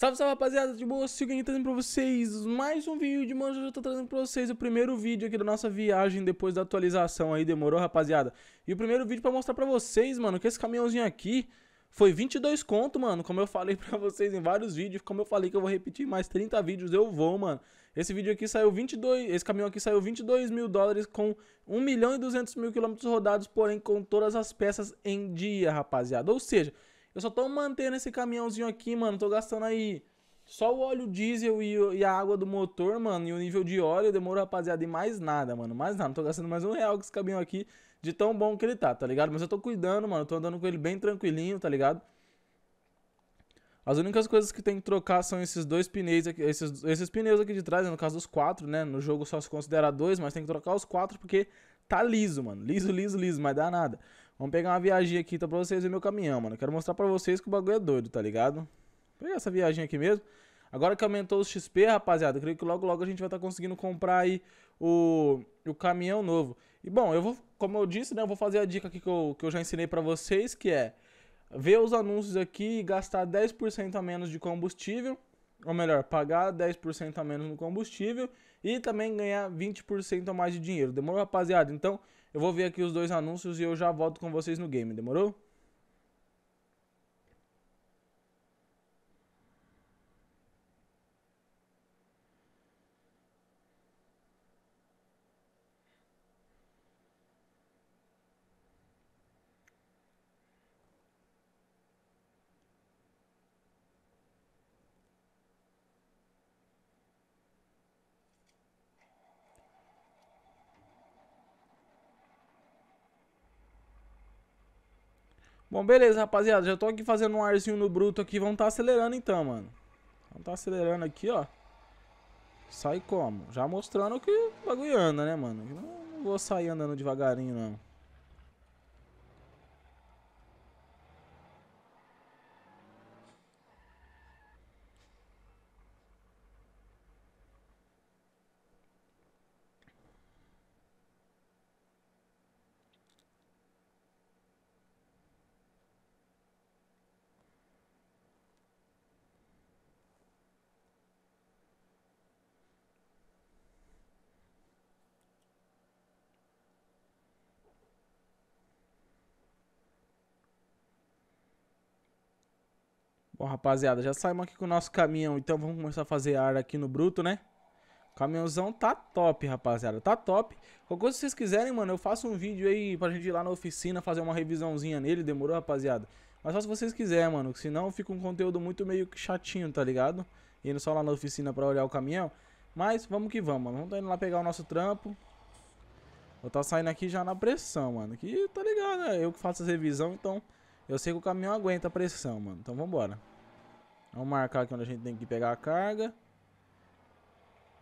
Salve, salve rapaziada, de boa, sigo aqui trazendo pra vocês mais um vídeo de mano, eu tô trazendo pra vocês o primeiro vídeo aqui da nossa viagem depois da atualização aí, demorou rapaziada? E o primeiro vídeo pra mostrar pra vocês, mano, que esse caminhãozinho aqui foi 22 conto, mano, como eu falei pra vocês em vários vídeos, como eu falei que eu vou repetir mais 30 vídeos, eu vou, mano. Esse vídeo aqui saiu 22, esse caminhão aqui saiu 22 mil dólares com 1 milhão e 200 mil quilômetros rodados, porém com todas as peças em dia, rapaziada, ou seja... Eu só tô mantendo esse caminhãozinho aqui, mano. Tô gastando aí só o óleo diesel e, e a água do motor, mano. E o nível de óleo demorou, rapaziada, e mais nada, mano. Mais nada. Não tô gastando mais um real com esse caminhão aqui de tão bom que ele tá, tá ligado? Mas eu tô cuidando, mano. Tô andando com ele bem tranquilinho, tá ligado? As únicas coisas que tem que trocar são esses dois pneus aqui, esses, esses pneus aqui de trás, né, no caso dos quatro, né? No jogo só se considera dois, mas tem que trocar os quatro porque tá liso, mano. Liso, liso, liso, mas dá nada. Vamos pegar uma viagem aqui, tá, pra vocês verem meu caminhão, mano. Quero mostrar pra vocês que o bagulho é doido, tá ligado? pegar essa viagem aqui mesmo. Agora que aumentou os XP, rapaziada, creio que logo logo a gente vai estar tá conseguindo comprar aí o, o caminhão novo. E bom, eu vou, como eu disse, né, eu vou fazer a dica aqui que eu, que eu já ensinei pra vocês, que é ver os anúncios aqui e gastar 10% a menos de combustível ou melhor, pagar 10% a menos no combustível e também ganhar 20% a mais de dinheiro. Demorou, rapaziada? Então, eu vou ver aqui os dois anúncios e eu já volto com vocês no game, demorou? Bom, beleza, rapaziada. Já tô aqui fazendo um arzinho no bruto aqui. Vamos tá acelerando então, mano. Vamos tá acelerando aqui, ó. Sai como? Já mostrando que o bagulho anda, né, mano? Eu não vou sair andando devagarinho, não. Bom, rapaziada, já saímos aqui com o nosso caminhão, então vamos começar a fazer ar aqui no bruto, né? caminhãozão tá top, rapaziada, tá top. Qualquer coisa que vocês quiserem, mano, eu faço um vídeo aí pra gente ir lá na oficina fazer uma revisãozinha nele, demorou, rapaziada? Mas só se vocês quiserem, mano, senão fica um conteúdo muito meio que chatinho, tá ligado? Indo só lá na oficina pra olhar o caminhão. Mas vamos que vamos, mano, vamos tá indo lá pegar o nosso trampo. Vou tá saindo aqui já na pressão, mano, que tá ligado, né? Eu que faço as revisão, então... Eu sei que o caminhão aguenta a pressão, mano. Então vambora. Vamos marcar aqui onde a gente tem que pegar a carga.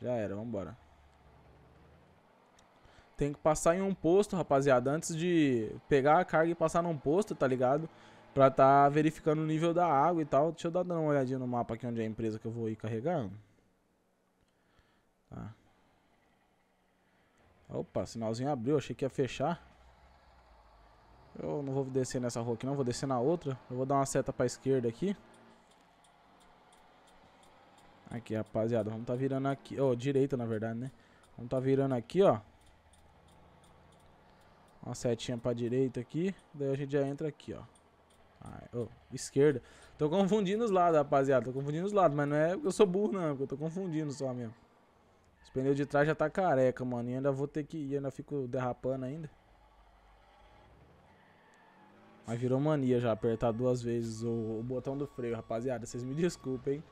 Já era, vambora. Tem que passar em um posto, rapaziada, antes de pegar a carga e passar num posto, tá ligado? Pra tá verificando o nível da água e tal. Deixa eu dar uma olhadinha no mapa aqui onde é a empresa que eu vou ir carregar. Tá. Opa, sinalzinho abriu, achei que ia fechar. Eu não vou descer nessa rua aqui não, vou descer na outra. Eu vou dar uma seta pra esquerda aqui. Aqui, rapaziada, vamos tá virando aqui, ó, oh, direita, na verdade, né? Vamos tá virando aqui, ó. Uma setinha pra direita aqui, daí a gente já entra aqui, ó. Ah, oh, esquerda. Tô confundindo os lados, rapaziada, tô confundindo os lados, mas não é porque eu sou burro, não, é porque eu tô confundindo só mesmo. Os pneus de trás já tá careca, mano, e ainda vou ter que ir, ainda fico derrapando ainda. Mas virou mania já apertar duas vezes o, o botão do freio, rapaziada. Vocês me desculpem, hein?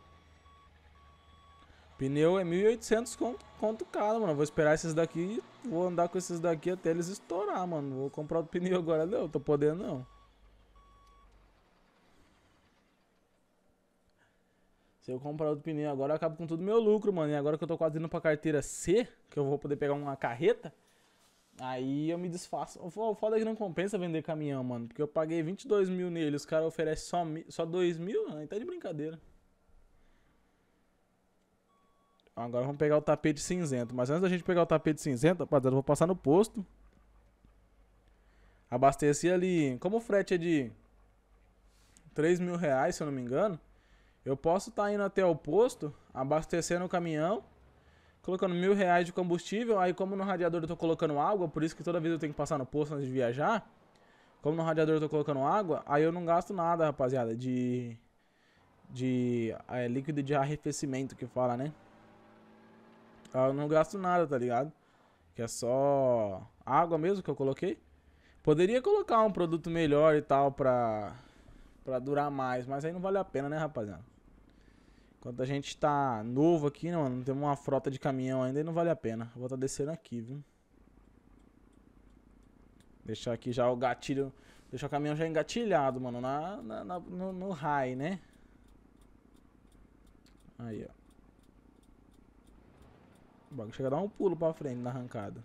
Pneu é 1.800 conto, conto caro, mano. Vou esperar esses daqui, vou andar com esses daqui até eles estourar, mano. Vou comprar outro pneu agora, não, tô podendo não. Se eu comprar outro pneu agora, eu acabo com todo meu lucro, mano. E agora que eu tô quase indo pra carteira C, que eu vou poder pegar uma carreta, aí eu me desfaço. O foda é que não compensa vender caminhão, mano. Porque eu paguei 22 mil nele, os caras oferecem só, só 2 mil, aí ah, tá de brincadeira. Agora vamos pegar o tapete cinzento. Mas antes da gente pegar o tapete cinzento, rapaziada, eu vou passar no posto. Abasteci ali. Como o frete é de 3 mil reais, se eu não me engano, eu posso estar tá indo até o posto, abastecendo o caminhão, colocando mil reais de combustível. Aí, como no radiador eu tô colocando água, por isso que toda vez eu tenho que passar no posto antes de viajar. Como no radiador eu tô colocando água, aí eu não gasto nada, rapaziada, de. de. É, líquido de arrefecimento que fala, né? Ah, eu não gasto nada, tá ligado? Que é só água mesmo que eu coloquei. Poderia colocar um produto melhor e tal pra, pra durar mais, mas aí não vale a pena, né, rapaziada? Enquanto a gente tá novo aqui, né, mano? Não temos uma frota de caminhão ainda e não vale a pena. Vou estar tá descendo aqui, viu? Deixar aqui já o gatilho. Deixar o caminhão já engatilhado, mano. Na, na, na no, no high, né? Aí, ó. O bagulho chega a dar um pulo pra frente na arrancada.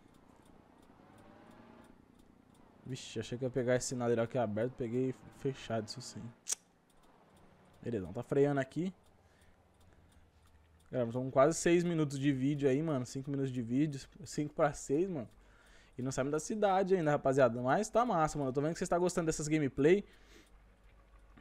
Vixe, achei que ia pegar esse sinaleiro aqui aberto, peguei fechado isso sim. Beleza, tá freando aqui. Cara, são quase 6 minutos de vídeo aí, mano. 5 minutos de vídeo. 5 pra 6, mano. E não saímos da cidade ainda, rapaziada. Mas tá massa, mano. Eu tô vendo que vocês estão tá gostando dessas gameplay.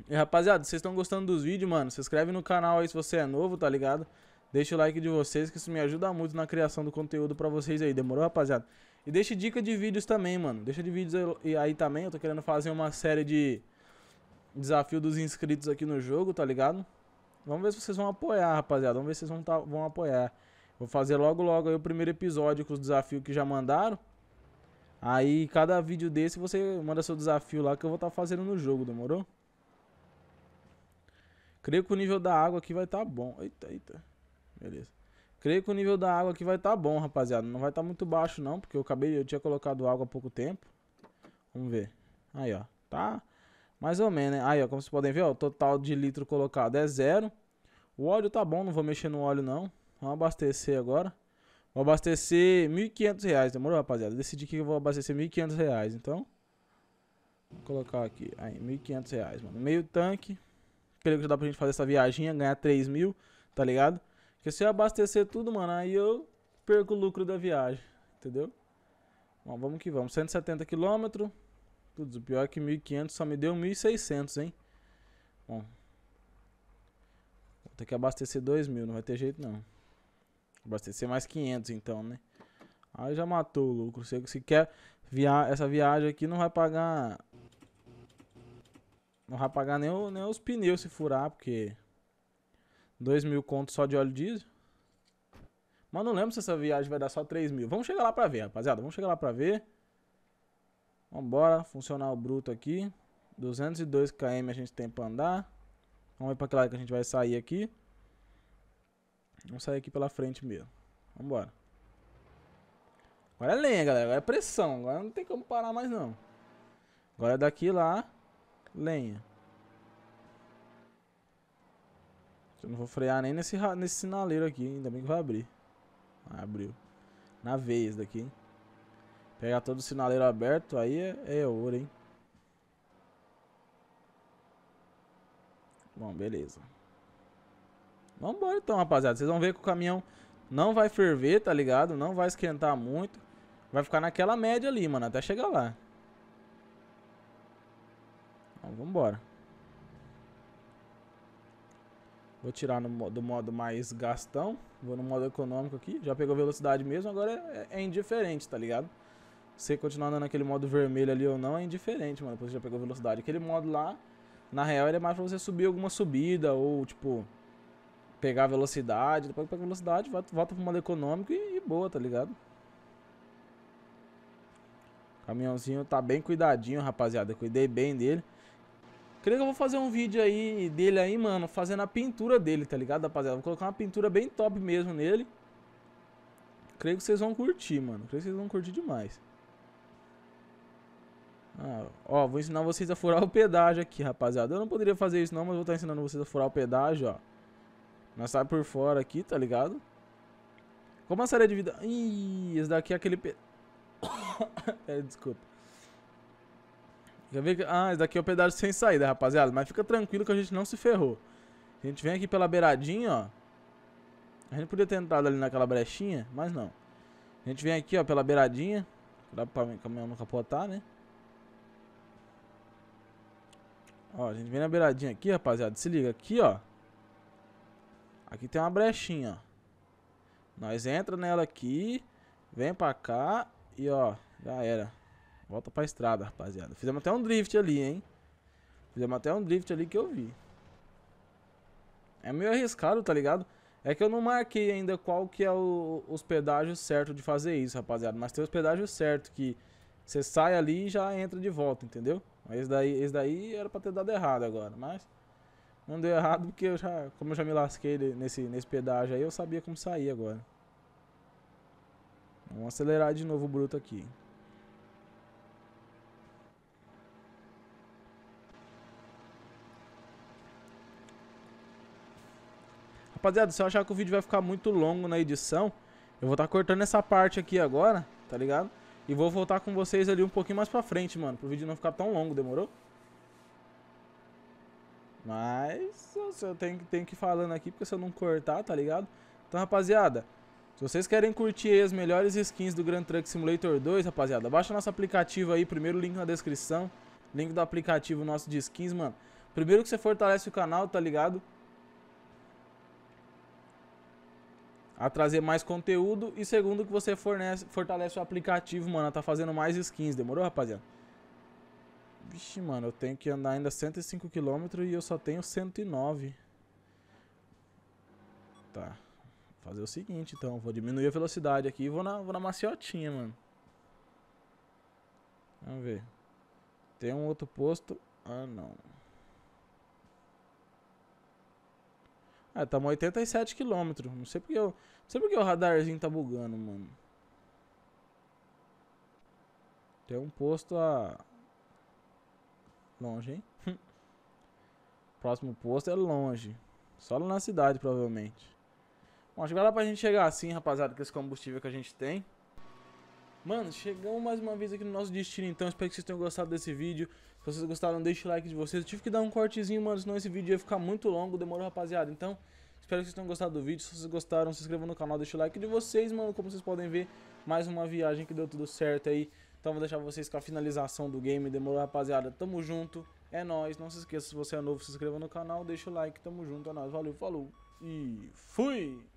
E, rapaziada, vocês estão gostando dos vídeos, mano. Se inscreve no canal aí se você é novo, tá ligado? Deixa o like de vocês, que isso me ajuda muito na criação do conteúdo pra vocês aí, demorou, rapaziada? E deixa dica de vídeos também, mano. Deixa de vídeos aí também. Eu tô querendo fazer uma série de desafio dos inscritos aqui no jogo, tá ligado? Vamos ver se vocês vão apoiar, rapaziada. Vamos ver se vocês vão, tá, vão apoiar. Vou fazer logo, logo aí o primeiro episódio com os desafios que já mandaram. Aí, cada vídeo desse, você manda seu desafio lá que eu vou estar tá fazendo no jogo, demorou? Creio que o nível da água aqui vai estar tá bom. Eita, eita. Beleza. Creio que o nível da água aqui vai estar tá bom, rapaziada. Não vai estar tá muito baixo, não, porque eu acabei, eu tinha colocado água há pouco tempo. Vamos ver. Aí, ó. Tá mais ou menos, né? Aí, ó, como vocês podem ver, ó, o total de litro colocado é zero. O óleo tá bom, não vou mexer no óleo, não. Vamos abastecer agora. Vou abastecer R$ 1.500, demorou, rapaziada? Decidi que eu vou abastecer R$ 1.500, então. Vou colocar aqui, aí, R$ 1.500, mano. Meio tanque. Creio que já dá pra gente fazer essa viagem, ganhar 3 mil, tá ligado? Porque se eu abastecer tudo, mano, aí eu perco o lucro da viagem, entendeu? Bom, vamos que vamos. 170 km. Tudo, o pior é que 1.500 só me deu 1.600, hein? Bom. Vou ter que abastecer 2.000, não vai ter jeito não. Abastecer mais 500 então, né? Aí já matou o lucro. Se, você quer via essa viagem aqui, não vai pagar... Não vai pagar nem, o, nem os pneus se furar, porque... 2 mil contos só de óleo diesel. Mas não lembro se essa viagem vai dar só 3 mil. Vamos chegar lá pra ver, rapaziada. Vamos chegar lá pra ver. Vambora. Funcional bruto aqui. 202 km a gente tem pra andar. Vamos ver pra que lado que a gente vai sair aqui. Vamos sair aqui pela frente mesmo. Vambora. Agora é lenha, galera. Agora é pressão. Agora não tem como parar mais, não. Agora é daqui lá. Lenha. Eu não vou frear nem nesse, nesse sinaleiro aqui, ainda bem que vai abrir. Ah, abriu. Na vez daqui, hein? Pegar todo o sinaleiro aberto, aí é, é ouro, hein? Bom, beleza. Vambora então, rapaziada. Vocês vão ver que o caminhão não vai ferver, tá ligado? Não vai esquentar muito. Vai ficar naquela média ali, mano, até chegar lá. Então, vambora. Vou tirar no, do modo mais gastão. Vou no modo econômico aqui. Já pegou velocidade mesmo, agora é, é, é indiferente, tá ligado? Você continuar andando naquele modo vermelho ali ou não, é indiferente, mano. Depois já pegou velocidade. Aquele modo lá, na real, ele é mais pra você subir alguma subida ou, tipo, pegar velocidade. Depois que pega velocidade, volta pro modo econômico e, e boa, tá ligado? caminhãozinho tá bem cuidadinho, rapaziada. cuidei bem dele. Creio que eu vou fazer um vídeo aí dele aí, mano, fazendo a pintura dele, tá ligado, rapaziada? Vou colocar uma pintura bem top mesmo nele. Creio que vocês vão curtir, mano. Creio que vocês vão curtir demais. Ah, ó, vou ensinar vocês a furar o pedágio aqui, rapaziada. Eu não poderia fazer isso não, mas vou estar tá ensinando vocês a furar o pedágio, ó. Nós sai tá por fora aqui, tá ligado? Como a série é de vida... Ih, esse daqui é aquele... Pe... é, desculpa. Quer ver que... Ah, esse daqui é o pedaço sem saída, rapaziada. Mas fica tranquilo que a gente não se ferrou. A gente vem aqui pela beiradinha, ó. A gente podia ter entrado ali naquela brechinha, mas não. A gente vem aqui, ó, pela beiradinha. Dá pra caminhão não capotar, né? Ó, a gente vem na beiradinha aqui, rapaziada. Se liga, aqui, ó. Aqui tem uma brechinha, ó. Nós entra nela aqui, vem pra cá e ó, já era. Volta pra estrada, rapaziada. Fizemos até um drift ali, hein? Fizemos até um drift ali que eu vi. É meio arriscado, tá ligado? É que eu não marquei ainda qual que é o, os pedágios certo de fazer isso, rapaziada. Mas tem os pedágios certo que você sai ali e já entra de volta, entendeu? Esse daí, esse daí era pra ter dado errado agora, mas... Não deu errado porque eu já, como eu já me lasquei nesse, nesse pedágio aí, eu sabia como sair agora. Vamos acelerar de novo o bruto aqui. rapaziada, se eu achar que o vídeo vai ficar muito longo na edição, eu vou estar tá cortando essa parte aqui agora, tá ligado? E vou voltar com vocês ali um pouquinho mais pra frente, mano, pro vídeo não ficar tão longo, demorou? Mas eu tenho, tenho que ir falando aqui, porque se eu não cortar, tá ligado? Então, rapaziada, se vocês querem curtir as melhores skins do Grand Truck Simulator 2, rapaziada, baixa nosso aplicativo aí, primeiro link na descrição, link do aplicativo nosso de skins, mano. Primeiro que você fortalece o canal, tá ligado? a trazer mais conteúdo. E segundo, que você fornece, fortalece o aplicativo, mano. Tá fazendo mais skins. Demorou, rapaziada? Vixe, mano, eu tenho que andar ainda 105 km e eu só tenho 109. Tá. Vou fazer o seguinte, então. Vou diminuir a velocidade aqui e vou na, vou na maciotinha, mano. Vamos ver. Tem um outro posto. Ah, não. Ah, tamo 87 km. Não sei porque eu. Não sei porque o radarzinho tá bugando, mano. Tem um posto a. Longe, hein? Próximo posto é longe. Só na cidade, provavelmente. Bom, acho que vai lá pra gente chegar assim, rapaziada, com esse combustível que a gente tem. Mano, chegamos mais uma vez aqui no nosso destino, então espero que vocês tenham gostado desse vídeo. Se vocês gostaram, deixe o like de vocês. Eu tive que dar um cortezinho, mano, senão esse vídeo ia ficar muito longo, demorou, rapaziada. Então, espero que vocês tenham gostado do vídeo. Se vocês gostaram, se inscrevam no canal, deixe o like de vocês, mano. Como vocês podem ver, mais uma viagem que deu tudo certo aí. Então vou deixar vocês com a finalização do game, demorou, rapaziada. Tamo junto, é nóis. Não se esqueça, se você é novo, se inscreva no canal, deixa o like, tamo junto, é nóis. Valeu, falou e fui!